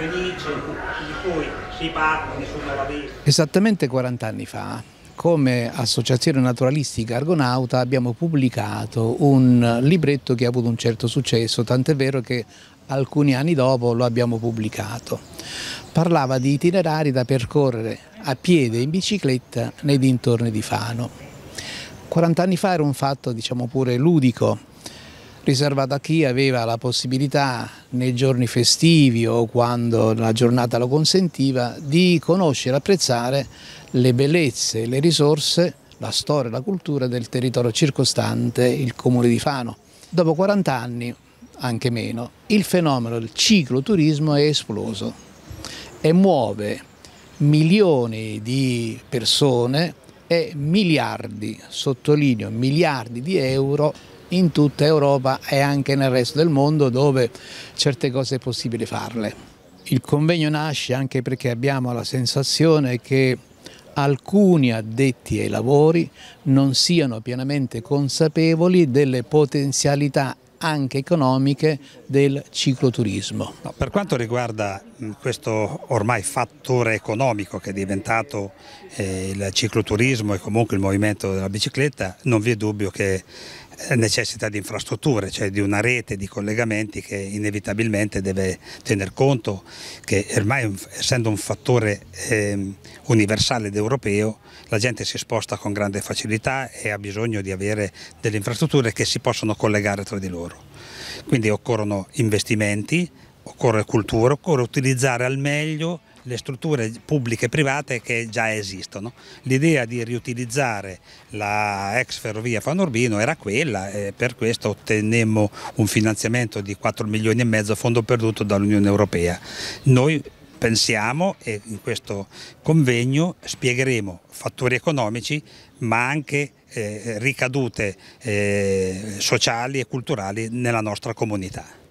felice di cui si parla, nessuno la vede. Esattamente 40 anni fa come associazione naturalistica Argonauta abbiamo pubblicato un libretto che ha avuto un certo successo, tant'è vero che alcuni anni dopo lo abbiamo pubblicato. Parlava di itinerari da percorrere a piede e in bicicletta nei dintorni di Fano. 40 anni fa era un fatto diciamo pure ludico, riservato a chi aveva la possibilità nei giorni festivi o quando la giornata lo consentiva di conoscere e apprezzare le bellezze, le risorse, la storia, e la cultura del territorio circostante, il comune di Fano. Dopo 40 anni, anche meno, il fenomeno del cicloturismo è esploso e muove milioni di persone e miliardi, sottolineo miliardi di euro in tutta Europa e anche nel resto del mondo dove certe cose è possibile farle. Il convegno nasce anche perché abbiamo la sensazione che alcuni addetti ai lavori non siano pienamente consapevoli delle potenzialità anche economiche del cicloturismo. per quanto riguarda questo ormai fattore economico che è diventato eh, il cicloturismo e comunque il movimento della bicicletta, non vi è dubbio che eh, necessita di infrastrutture, cioè di una rete di collegamenti che inevitabilmente deve tener conto che ormai essendo un fattore eh, universale ed europeo la gente si sposta con grande facilità e ha bisogno di avere delle infrastrutture che si possono collegare tra di loro. Quindi occorrono investimenti occorre cultura, occorre utilizzare al meglio le strutture pubbliche e private che già esistono. L'idea di riutilizzare la ex ferrovia Fanorbino era quella e per questo ottenemmo un finanziamento di 4 milioni e mezzo a fondo perduto dall'Unione Europea. Noi pensiamo e in questo convegno spiegheremo fattori economici ma anche eh, ricadute eh, sociali e culturali nella nostra comunità.